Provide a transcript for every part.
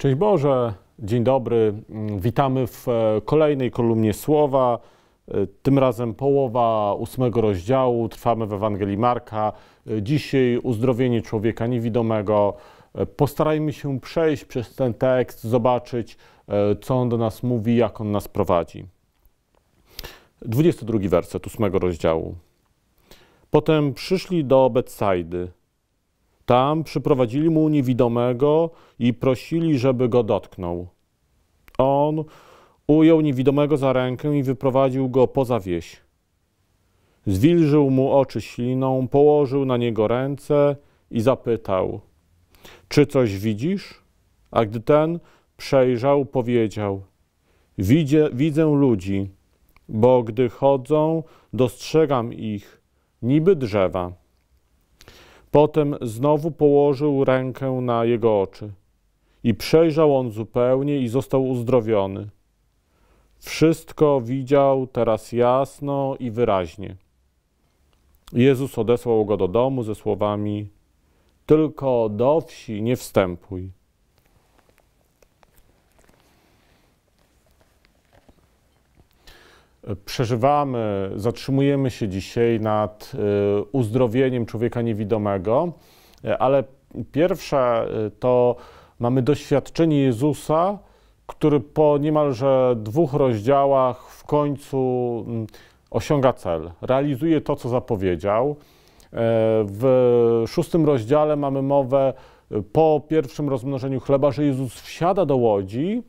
Cześć Boże, dzień dobry. Witamy w e, kolejnej kolumnie słowa. E, tym razem połowa ósmego rozdziału. Trwamy w Ewangelii Marka. E, dzisiaj uzdrowienie człowieka niewidomego. Postarajmy się przejść przez ten tekst, zobaczyć, co on do nas mówi, jak on nas prowadzi. 22 werset ósmego rozdziału. Potem przyszli do Betsajdy tam przyprowadzili mu niewidomego i prosili, żeby go dotknął. On ujął niewidomego za rękę i wyprowadził go poza wieś. Zwilżył mu oczy śliną, położył na niego ręce i zapytał: Czy coś widzisz? A gdy ten przejrzał, powiedział: Widzę, widzę ludzi, bo gdy chodzą, dostrzegam ich, niby drzewa. Potem znowu położył rękę na jego oczy i przejrzał on zupełnie i został uzdrowiony. Wszystko widział teraz jasno i wyraźnie. Jezus odesłał go do domu ze słowami: Tylko do wsi nie wstępuj. przeżywamy, zatrzymujemy się dzisiaj nad e, uzdrowieniem człowieka niewidomego, e, ale pierwsze e, to mamy doświadczenie Jezusa, który po niemalże dwóch rozdziałach w końcu mm, osiąga cel, realizuje to, co zapowiedział. W szóstym rozdziale mamy mowę po pierwszym rozmnożeniu chleba, że Jezus wsiada do łodzi,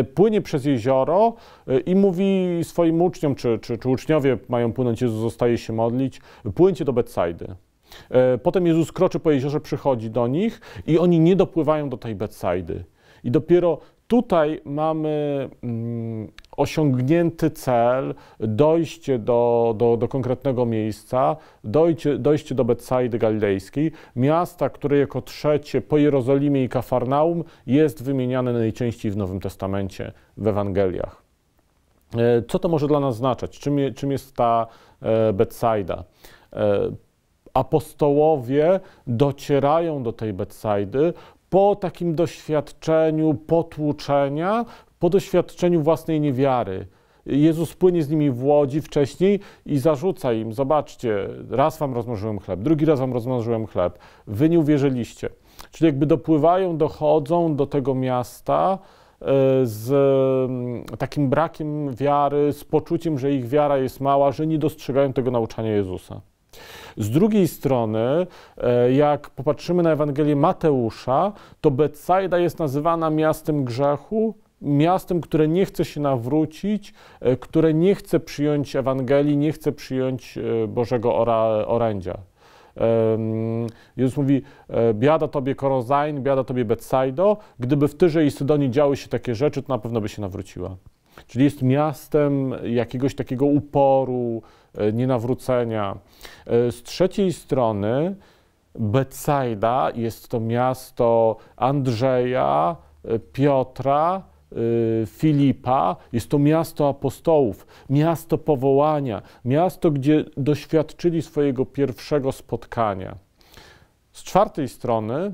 y, płynie przez jezioro y, i mówi swoim uczniom, czy, czy, czy uczniowie mają płynąć, Jezus zostaje się modlić, płyńcie do Betsajdy. Y, potem Jezus kroczy po jeziorze, przychodzi do nich i oni nie dopływają do tej Betsajdy. I dopiero Tutaj mamy mm, osiągnięty cel, dojście do, do, do konkretnego miejsca, dojście, dojście do Betsaidy Galilejskiej, miasta, które jako trzecie po Jerozolimie i Kafarnaum jest wymieniane najczęściej w Nowym Testamencie, w Ewangeliach. E, co to może dla nas znaczyć? Czym, czym jest ta e, Betsaida? E, apostołowie docierają do tej Betsaidy po takim doświadczeniu potłuczenia, po doświadczeniu własnej niewiary. Jezus płynie z nimi w łodzi wcześniej i zarzuca im: Zobaczcie, raz wam rozmnożyłem chleb, drugi raz wam rozmnożyłem chleb, wy nie uwierzyliście. Czyli jakby dopływają, dochodzą do tego miasta e, z mm, takim brakiem wiary, z poczuciem, że ich wiara jest mała, że nie dostrzegają tego nauczania Jezusa. Z drugiej strony, e, jak popatrzymy na Ewangelię Mateusza, to Betsaida jest nazywana miastem grzechu, miastem, które nie chce się nawrócić, e, które nie chce przyjąć Ewangelii, nie chce przyjąć e, Bożego orędzia. Jezus mówi, biada Tobie Korozain, biada Tobie Betsaido, gdyby w Tyrze i Sydonie działy się takie rzeczy, to na pewno by się nawróciła. Czyli jest miastem jakiegoś takiego uporu, E, nienawrócenia. E, z trzeciej strony Betsaida jest to miasto Andrzeja, e, Piotra, Filipa, jest to miasto apostołów, miasto powołania, miasto, gdzie doświadczyli swojego pierwszego spotkania. Z czwartej strony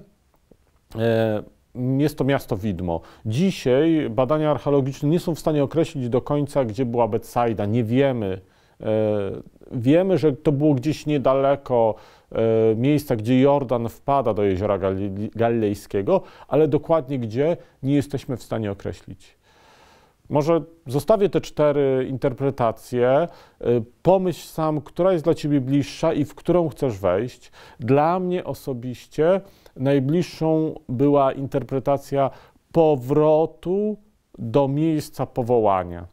jest to miasto widmo. Dzisiaj badania archeologiczne nie są w stanie określić do końca, gdzie była Betsaida. Nie wiemy, E, wiemy, że to było gdzieś niedaleko e, miejsca, gdzie Jordan wpada do jeziora Galilejskiego, ale dokładnie gdzie nie jesteśmy w stanie określić. Może zostawię te cztery interpretacje. E, pomyśl sam, która jest dla ciebie bliższa i w którą chcesz wejść. Dla mnie osobiście najbliższą była interpretacja powrotu do miejsca powołania.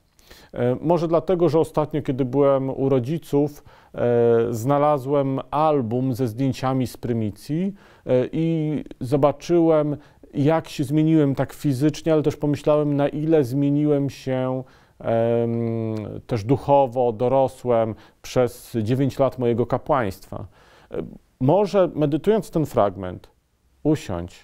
E, może dlatego, że ostatnio, kiedy byłem u rodziców, e, znalazłem album ze zdjęciami z prymicji e, i zobaczyłem, jak się zmieniłem tak fizycznie, ale też pomyślałem, na ile zmieniłem się też duchowo, dorosłem przez 9 lat mojego kapłaństwa. Może medytując ten fragment, usiądź,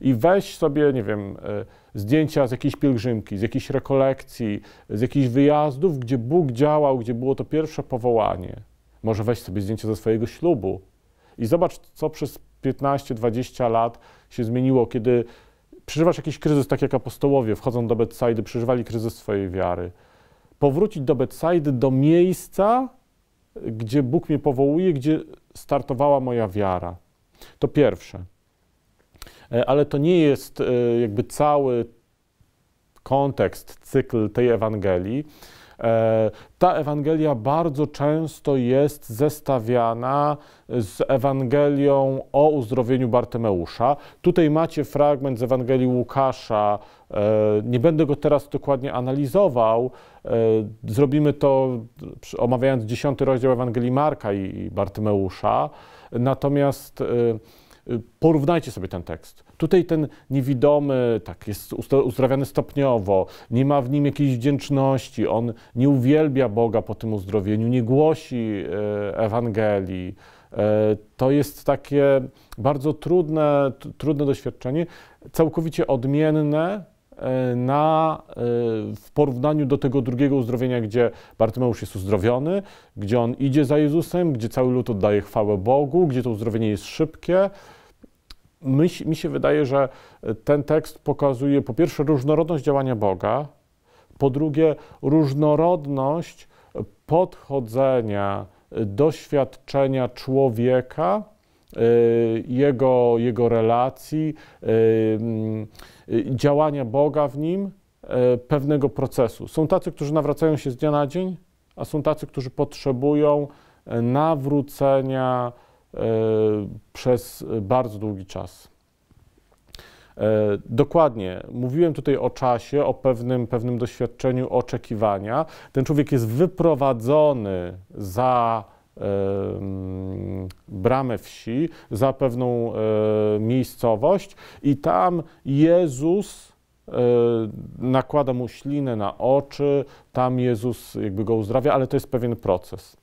i weź sobie, nie wiem, e, zdjęcia z jakiejś pielgrzymki, z jakiejś rekolekcji, z jakichś wyjazdów, gdzie Bóg działał, gdzie było to pierwsze powołanie. Może weź sobie zdjęcie ze swojego ślubu i zobacz, co przez 15-20 lat się zmieniło, kiedy przeżywasz jakiś kryzys, tak jak apostołowie wchodzą do Betsajdy, przeżywali kryzys swojej wiary. Powrócić do Betsajdy, do miejsca, gdzie Bóg mnie powołuje, gdzie startowała moja wiara. To pierwsze. E, ale to nie jest e, jakby cały kontekst, cykl tej Ewangelii. E, ta Ewangelia bardzo często jest zestawiana z Ewangelią o uzdrowieniu Bartymeusza. Tutaj macie fragment z Ewangelii Łukasza. Nie będę go teraz dokładnie analizował. Zrobimy to omawiając dziesiąty rozdział Ewangelii Marka i Bartymeusza. Natomiast Y, porównajcie sobie ten tekst. Tutaj ten niewidomy tak jest uzdrawiany stopniowo, nie ma w nim jakiejś wdzięczności, on nie uwielbia Boga po tym uzdrowieniu, nie głosi e, Ewangelii. E, to jest takie bardzo trudne, trudne doświadczenie, całkowicie odmienne e, na, w porównaniu do tego drugiego uzdrowienia, gdzie Bartymeusz jest uzdrowiony, gdzie on idzie za Jezusem, gdzie cały lud oddaje chwałę Bogu, gdzie to uzdrowienie jest szybkie. My, mi się wydaje, że e, ten tekst pokazuje po pierwsze różnorodność działania Boga, po drugie różnorodność podchodzenia, e, doświadczenia człowieka, e, jego, jego relacji, działania Boga w nim, pewnego procesu. Są tacy, którzy nawracają się z dnia na dzień, a są tacy, którzy potrzebują nawrócenia, E, przez bardzo długi czas. E, dokładnie. Mówiłem tutaj o czasie, o pewnym, pewnym doświadczeniu oczekiwania. Ten człowiek jest wyprowadzony za bramę wsi, za pewną e, miejscowość i tam Jezus nakłada mu ślinę na oczy, tam Jezus jakby go uzdrawia, ale to jest pewien proces.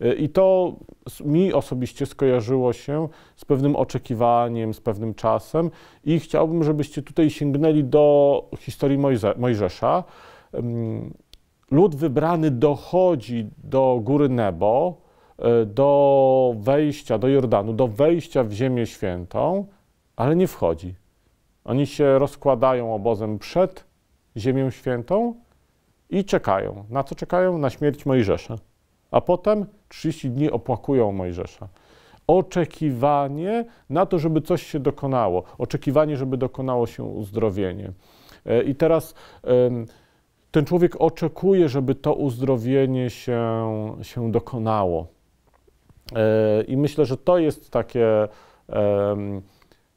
E, I to mi osobiście skojarzyło się z pewnym oczekiwaniem, z pewnym czasem i chciałbym, żebyście tutaj sięgnęli do historii Mojze Mojżesza. Lud wybrany dochodzi do góry Nebo, e, do wejścia do Jordanu, do wejścia w Ziemię Świętą, ale nie wchodzi. Oni się rozkładają obozem przed Ziemią Świętą i czekają. Na co czekają? Na śmierć Mojżesza. A potem 30 dni opłakują Mojżesza. Oczekiwanie na to, żeby coś się dokonało, oczekiwanie, żeby dokonało się uzdrowienie. E, I teraz ten człowiek oczekuje, żeby to uzdrowienie się, się dokonało. E, I myślę, że to jest takie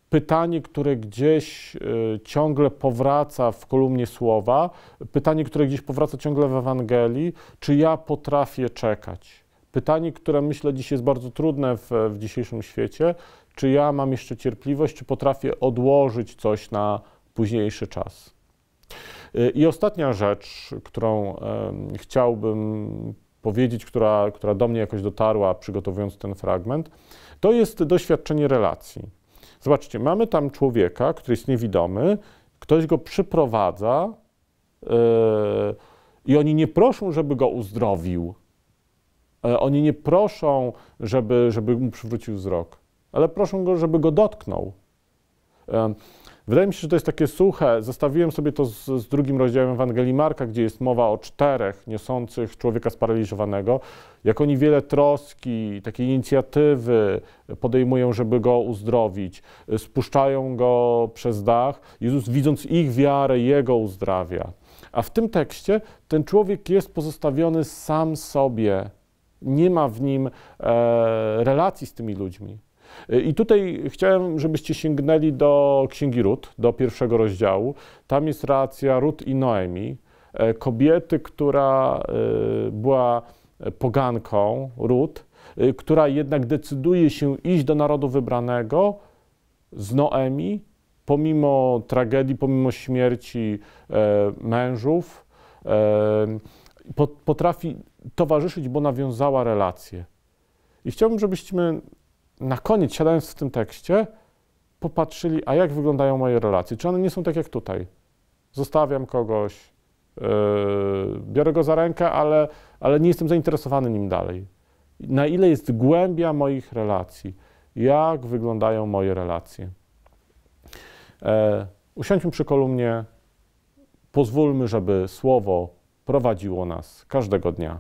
pytanie, które gdzieś e, ciągle powraca w kolumnie słowa, pytanie, które gdzieś powraca ciągle w Ewangelii, czy ja potrafię czekać? Pytanie, które myślę dziś jest bardzo trudne w, w dzisiejszym świecie, czy ja mam jeszcze cierpliwość, czy potrafię odłożyć coś na późniejszy czas. I ostatnia rzecz, którą chciałbym powiedzieć, która, która do mnie jakoś dotarła, przygotowując ten fragment, to jest doświadczenie relacji. Zobaczcie, mamy tam człowieka, który jest niewidomy, ktoś go przyprowadza yy, i oni nie proszą, żeby go uzdrowił, E, oni nie proszą, żeby, żeby mu przywrócił wzrok, ale proszą go, żeby go dotknął. E, wydaje mi się, że to jest takie suche. Zostawiłem sobie to z, z drugim rozdziałem Ewangelii Marka, gdzie jest mowa o czterech niosących człowieka sparaliżowanego. Jak oni wiele troski, takiej inicjatywy podejmują, żeby go uzdrowić. E, spuszczają go przez dach. Jezus, widząc ich wiarę, jego uzdrawia. A w tym tekście ten człowiek jest pozostawiony sam sobie nie ma w nim e, relacji z tymi ludźmi. E, I tutaj chciałem, żebyście sięgnęli do Księgi Rut, do pierwszego rozdziału. Tam jest relacja Rut i Noemi, e, kobiety, która była poganką, Rut, która jednak decyduje się iść do narodu wybranego z Noemi, pomimo tragedii, pomimo śmierci mężów potrafi towarzyszyć, bo nawiązała relacje. I chciałbym, żebyśmy na koniec, siadając w tym tekście, popatrzyli, a jak wyglądają moje relacje. Czy one nie są tak jak tutaj? Zostawiam kogoś, yy, biorę go za rękę, ale, ale nie jestem zainteresowany nim dalej. Na ile jest głębia moich relacji? Jak wyglądają moje relacje? E, usiądźmy przy kolumnie, pozwólmy, żeby słowo prowadziło nas każdego dnia.